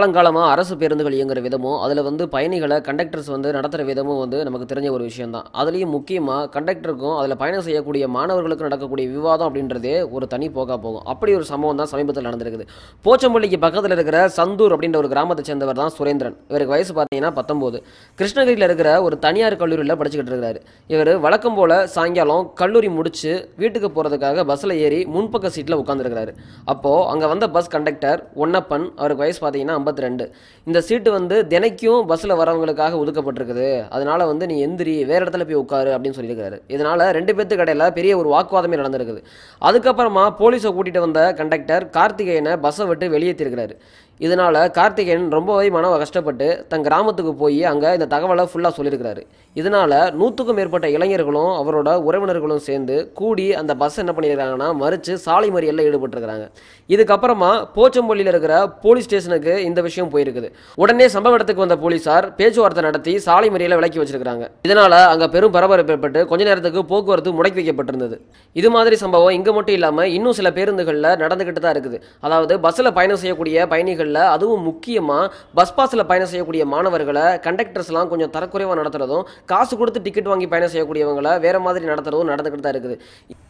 காலங்காலமாக அரசு பேருந்துகள் இயங்குற விதமும் அதில் வந்து பயணிகளை கண்டக்டர்ஸ் வந்து நடத்துகிற விதமும் வந்து நமக்கு தெரிஞ்ச ஒரு விஷயம் தான் அதுலேயும் முக்கியமாக கண்டக்டருக்கும் அதில் பயணம் செய்யக்கூடிய மாணவர்களுக்கும் நடக்கக்கூடிய விவாதம் அப்படின்றதே ஒரு தனி போக்கா போகும் அப்படி ஒரு சம்பவம் தான் சமீபத்தில் நடந்திருக்குது போச்சம்பள்ளிக்கு பக்கத்தில் இருக்கிற சந்தூர் அப்படின்ற ஒரு கிராமத்தை சேர்ந்தவர் தான் சுரேந்திரன் இவருக்கு வயசு பார்த்தீங்கன்னா பத்தொம்போது கிருஷ்ணகிரியில் இருக்கிற ஒரு தனியார் கல்லூரியில் படிச்சுக்கிட்டு இருக்கிறாரு இவர் வழக்கம் போல் சாயங்காலம் கல்லூரி முடித்து வீட்டுக்கு போகிறதுக்காக பஸ்ஸில் ஏறி முன்பக்க சீட்டில் உட்காந்துருக்கிறாரு அப்போது அங்கே வந்த பஸ் கண்டக்டர் ஒன்னப்பன் அவருக்கு வயசு பார்த்தீங்கன்னா ஐம்பத்தி ரெண்டு இந்த சீட்டு வந்து தினைக்கும் பஸ்ஸில் வரவங்களுக்காக ஒதுக்கப்பட்டிருக்குது அதனால் வந்து நீ எந்திரி வேறு இடத்துல போய் உட்காரு அப்படின்னு சொல்லியிருக்காரு இதனால் ரெண்டு பேர்த்து இடையில பெரிய ஒரு வாக்குவாதமே நடந்திருக்குது அதுக்கப்புறமா போலீஸை கூட்டிகிட்டு வந்த கண்டக்டர் கார்த்திகேயனை பஸ்ஸை விட்டு வெளியேற்றிருக்கிறாரு இதனால் கார்த்திகேயன் ரொம்பவே மன கஷ்டப்பட்டு தன் கிராமத்துக்கு போய் அங்கே இந்த தகவலை ஃபுல்லாக சொல்லியிருக்கிறாரு இதனால் நூற்றுக்கும் மேற்பட்ட இளைஞர்களும் அவரோட உறவினர்களும் சேர்ந்து கூடி அந்த பஸ் என்ன பண்ணியிருக்காங்கன்னா மறித்து சாலை மறியலில் ஈடுபட்டிருக்கிறாங்க இதுக்கப்புறமா போச்சம்பள்ளியில் இருக்கிற போலீஸ் ஸ்டேஷனுக்கு இந்த விஷயம் போயிருக்குது உடனே சம்பவ இடத்துக்கு வந்த போலீஸார் பேச்சுவார்த்தை நடத்தி சாலை மறியலை விலக்கி வச்சிருக்கிறாங்க இதனால் அங்கே பெரும் பரபரப்பு ஏற்பட்டு கொஞ்ச நேரத்துக்கு போக்குவரத்து முடக்கி வைக்கப்பட்டிருந்தது இது மாதிரி சம்பவம் இங்கே மட்டும் இல்லாமல் இன்னும் சில பேருந்துகளில் நடந்துக்கிட்டு தான் இருக்குது அதாவது பஸ்ஸில் பயணம் செய்யக்கூடிய பயணிகள் பள்ளிகளில் அதுவும் முக்கியமாக பஸ் பாஸில் பயணம் செய்யக்கூடிய மாணவர்களை கண்டக்டர்ஸ்லாம் கொஞ்சம் தரக்குறைவாக நடத்துகிறதும் காசு கொடுத்து டிக்கெட் வாங்கி பயணம் செய்யக்கூடியவங்களை வேறு மாதிரி நடத்துகிறதும் நடந்துக்கிட்டு தான் இருக்குது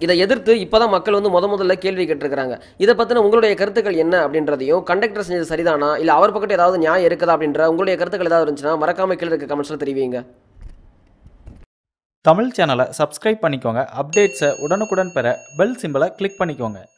இதை எதிர்த்து இப்போ தான் மக்கள் வந்து முத முதல்ல கேள்வி கேட்டிருக்கிறாங்க இதை பற்றின உங்களுடைய கருத்துக்கள் என்ன அப்படின்றதையும் கண்டக்டர் செஞ்சது சரிதானா இல்லை அவர் பக்கத்தில் ஏதாவது நியாயம் இருக்குதா அப்படின்ற உங்களுடைய கருத்துக்கள் ஏதாவது இருந்துச்சுன்னா மறக்காம கீழே இருக்க கமெண்ட்ஸில் தெரிவிங்க தமிழ் சேனலை சப்ஸ்கிரைப் பண்ணிக்கோங்க அப்டேட்ஸை உடனுக்குடன் பெற பெல் சிம்பிளை கிளிக் பண்ணிக்கோங்க